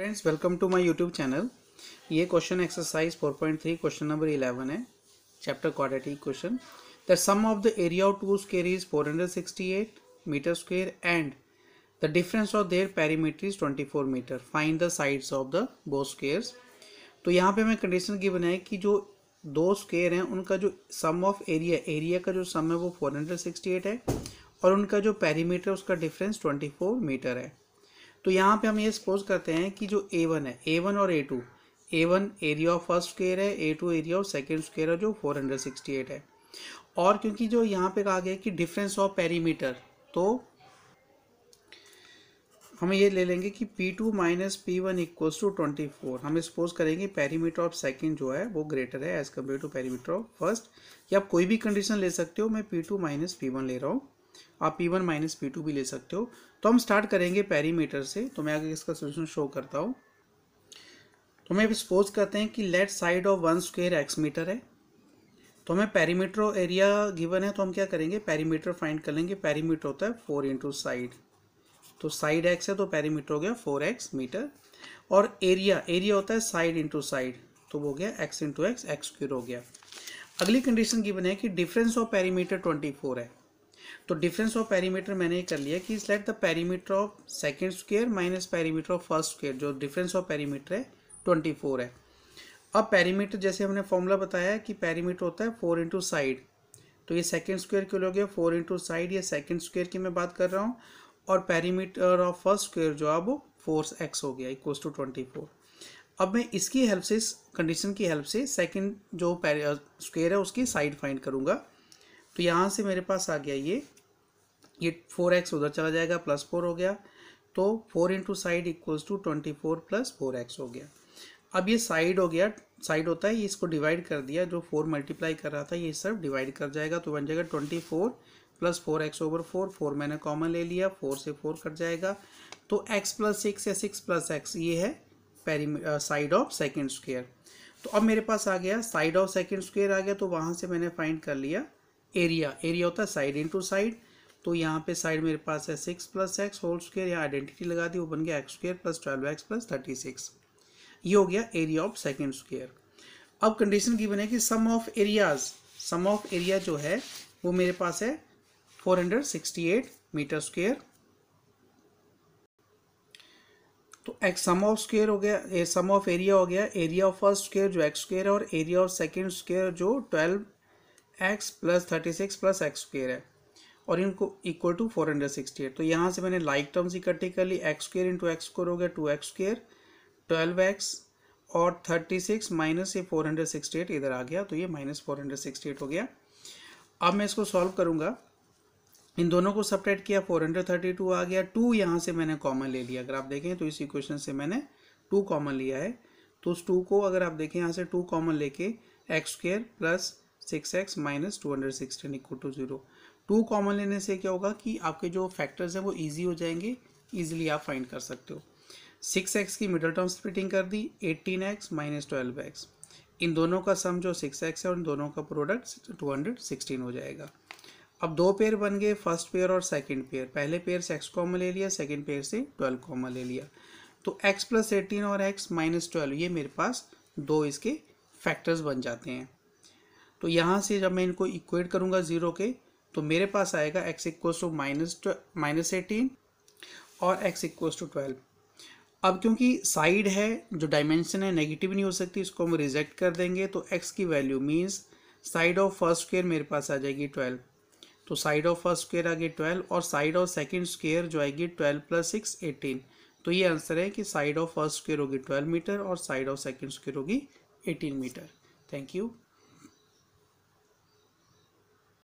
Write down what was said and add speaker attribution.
Speaker 1: friends welcome to my YouTube channel ये question exercise 4.3 question number 11 है chapter quadratic question the sum of the area of two square is 468 metre square and the difference of their perimeter is 24 metre find the sides of the both squares तो यहाँ पे हमें condition given है कि जो दो square हैं उनका जो सम ऑफ एरिया एरिया का जो सम है वो 468 है और उनका जो पेरीमीटर उसका डिफरेंस 24 मीटर है तो यहाँ पे हम ये सपोज करते हैं कि जो ए वन है ए वन और A two A one area of first square है A two area of second square है जो फोर हंड्रेड सिक्सटी एट है और क्योंकि जो यहाँ पे कहा गया कि डिफरेंस ऑफ पेरीमीटर तो हम ये ले लेंगे कि P two minus P one equals to twenty four हम सपोज करेंगे पेरीमीटर ऑफ सेकेंड जो है वो ग्रेटर है as compare to perimeter of first या आप कोई भी कंडीशन ले सकते हो मैं P two minus P one ले रहा हूँ आप P one minus P two भी ले सकते हो तो हम स्टार्ट करेंगे पेरीमीटर से तो मैं आगे इसका सोल्यूशन शो करता हूँ तो हमें सपोज करते हैं कि let side of one square x metre है तो हमें पैरीमीटर एरिया गिवन है तो हम क्या करेंगे पैरीमीटर फाइंड कर लेंगे पैरीमीटर होता है फोर इंटू साइड तो साइड एक्स है तो पैरीमीटर हो गया फोर एक्स मीटर और एरिया एरिया होता है साइड इंटू साइड तो वो हो गया x into x x square हो गया अगली कंडीशन गिवन है कि difference of perimeter twenty four है तो डिफरेंस ऑफ पैरीमीटर मैंने ये कर लिया कि select the perimeter of second square minus perimeter of first square जो डिफरेंस ऑफ पैरीमीटर है ट्वेंटी फोर है अब पैरीमीटर जैसे हमने फॉर्मूला बताया कि पैरीमीटर होता है फोर इंटू साइड तो ये सेकेंड स्क्वेयर के लोग फोर इंटू साइड या सेकेंड स्क्वेयर की मैं बात कर रहा हूँ और पैरीमीटर ऑफ फर्स्ट स्क्वेयर जो है वो फोर्स एक्स हो गया इक्वल्स टू ट्वेंटी फोर अब मैं इसकी हेल्प से इस कंडीशन की हेल्प से सेकेंड जो स्क्वेयर है उसकी साइड फाइंड करूंगा तो यहाँ से मेरे पास आ गया ये ये फोर एक्स उधर चला जाएगा प्लस फोर हो गया तो four into side equals to twenty four plus four x हो गया अब ये साइड हो गया साइड होता है ये इसको डिवाइड कर दिया जो फोर मल्टीप्लाई कर रहा था ये सब डिवाइड कर जाएगा तो बन जाएगा twenty four plus four x over four four मैंने कॉमन ले लिया फोर से फोर कट जाएगा तो एक्स प्लस सिक्स या सिक्स प्लस एक्स ये है पेरी साइड ऑफ सेकेंड स्क्वेयर तो अब मेरे पास आ गया साइड ऑफ सेकेंड स्क्वेयर आ गया तो वहाँ से मैंने फाइंड कर लिया एरिया एरिया होता है साइड इंटू साइड तो यहाँ पे साइड मेरे पास है six plus x whole square यहाँ आइडेंटिटी लगा दी वो बन गया x square plus twelve x plus thirty six ये हो गया एरिया ऑफ सेकेंड स्क्वेयर अब कंडीशन की बने कि sum of areas sum of area जो है वो मेरे पास है four hundred sixty eight metre square तो एक्स सम ऑफ स्क्वेयर हो गया सम ऑफ एरिया हो गया एरिया ऑफ फर्स्ट स्क्वेयर जो एक्स स्क्र और एरिया ऑफ सेकेंड स्क्र जो twelve x plus thirty six plus x square है और इनको equal to four hundred sixty eight तो यहाँ से मैंने लाइक टर्म्स इकट्ठी कर ली x square into x square हो गया two x square twelve x और थर्टी सिक्स माइनस ये फोर हंड्रेड सिक्सटी एट इधर आ गया तो ये minus four hundred sixty eight हो गया अब मैं इसको सॉल्व करूँगा इन दोनों को सपरेट किया फोर हंड्रेड थर्टी टू आ गया टू यहाँ से मैंने कॉमन ले लिया अगर आप देखें तो इस इक्वेशन से मैंने टू कॉमन लिया है तो उस टू को अगर आप देखें यहाँ से टू कॉमन लेके x square plus six x minus two hundred sixteen equal to zero two common लेने से क्या होगा कि आपके जो फैक्टर्स हैं वो ईजी हो जाएंगे ईजिली आप फाइंड कर सकते हो सिक्स एक्स की मिडल टर्म स्प्लिटिंग कर दी eighteen x minus twelve x इन दोनों का सम जो सिक्स एक्स है उन दोनों का प्रोडक्ट टू हंड्रेड सिक्सटीन हो जाएगा अब दो पेयर बन गए फर्स्ट पेयर और सेकंड पेयर पहले पेयर से एक्स कॉमन ले लिया सेकंड पेयर से ट्वेल्व कॉमन ले लिया तो एक्स प्लस एटीन और एक्स माइनस ट्वेल्व ये मेरे पास दो इसके फैक्टर्स बन जाते हैं तो यहाँ से जब मैं इनको इक्वेट करूँगा ज़ीरो के तो मेरे पास आएगा x equals to minus minus eighteen और एक्स इक्वस टू ट्वेल्व अब क्योंकि साइड है जो डायमेंशन है नेगेटिव नहीं हो सकती इसको हम रिजेक्ट कर देंगे तो एक्स की value means side of first square मेरे पास आ जाएगी ट्वेल्व तो साइड ऑफ फर्स्ट स्क्वेयर आ गई ट्वेल्व और साइड ऑफ सेकेंड स्क्वेयर जो आएगी ट्वेल्व प्लस सिक्स एटीन तो ये आंसर है कि साइड ऑफ फर्स्ट स्क्वेयर होगी ट्वेल्व मीटर और साइड ऑफ सेकेंड स्क्वेयर होगी एटीन मीटर थैंक यू